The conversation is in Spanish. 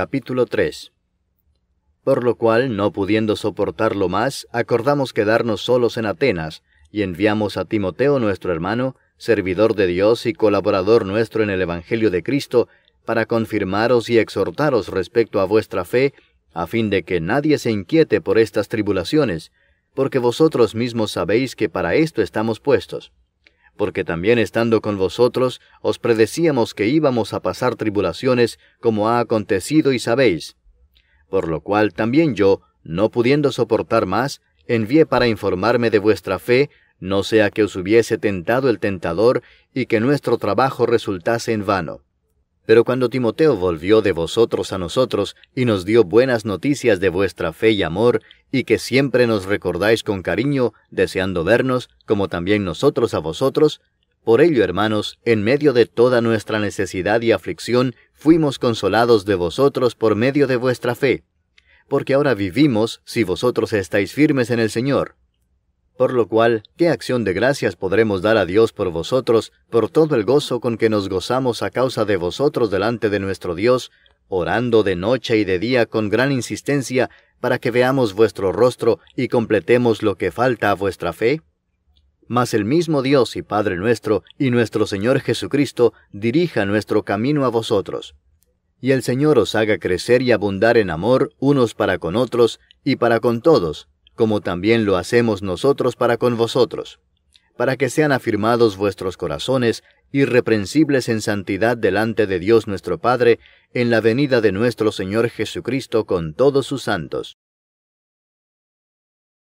Capítulo 3 Por lo cual, no pudiendo soportarlo más, acordamos quedarnos solos en Atenas, y enviamos a Timoteo nuestro hermano, servidor de Dios y colaborador nuestro en el Evangelio de Cristo, para confirmaros y exhortaros respecto a vuestra fe, a fin de que nadie se inquiete por estas tribulaciones, porque vosotros mismos sabéis que para esto estamos puestos porque también estando con vosotros os predecíamos que íbamos a pasar tribulaciones como ha acontecido y sabéis. Por lo cual también yo, no pudiendo soportar más, envié para informarme de vuestra fe, no sea que os hubiese tentado el tentador y que nuestro trabajo resultase en vano. Pero cuando Timoteo volvió de vosotros a nosotros y nos dio buenas noticias de vuestra fe y amor, y que siempre nos recordáis con cariño, deseando vernos, como también nosotros a vosotros. Por ello, hermanos, en medio de toda nuestra necesidad y aflicción, fuimos consolados de vosotros por medio de vuestra fe, porque ahora vivimos si vosotros estáis firmes en el Señor. Por lo cual, ¿qué acción de gracias podremos dar a Dios por vosotros, por todo el gozo con que nos gozamos a causa de vosotros delante de nuestro Dios, orando de noche y de día con gran insistencia, para que veamos vuestro rostro y completemos lo que falta a vuestra fe? Mas el mismo Dios y Padre nuestro y nuestro Señor Jesucristo dirija nuestro camino a vosotros. Y el Señor os haga crecer y abundar en amor unos para con otros y para con todos, como también lo hacemos nosotros para con vosotros para que sean afirmados vuestros corazones, irreprensibles en santidad delante de Dios nuestro Padre, en la venida de nuestro Señor Jesucristo con todos sus santos.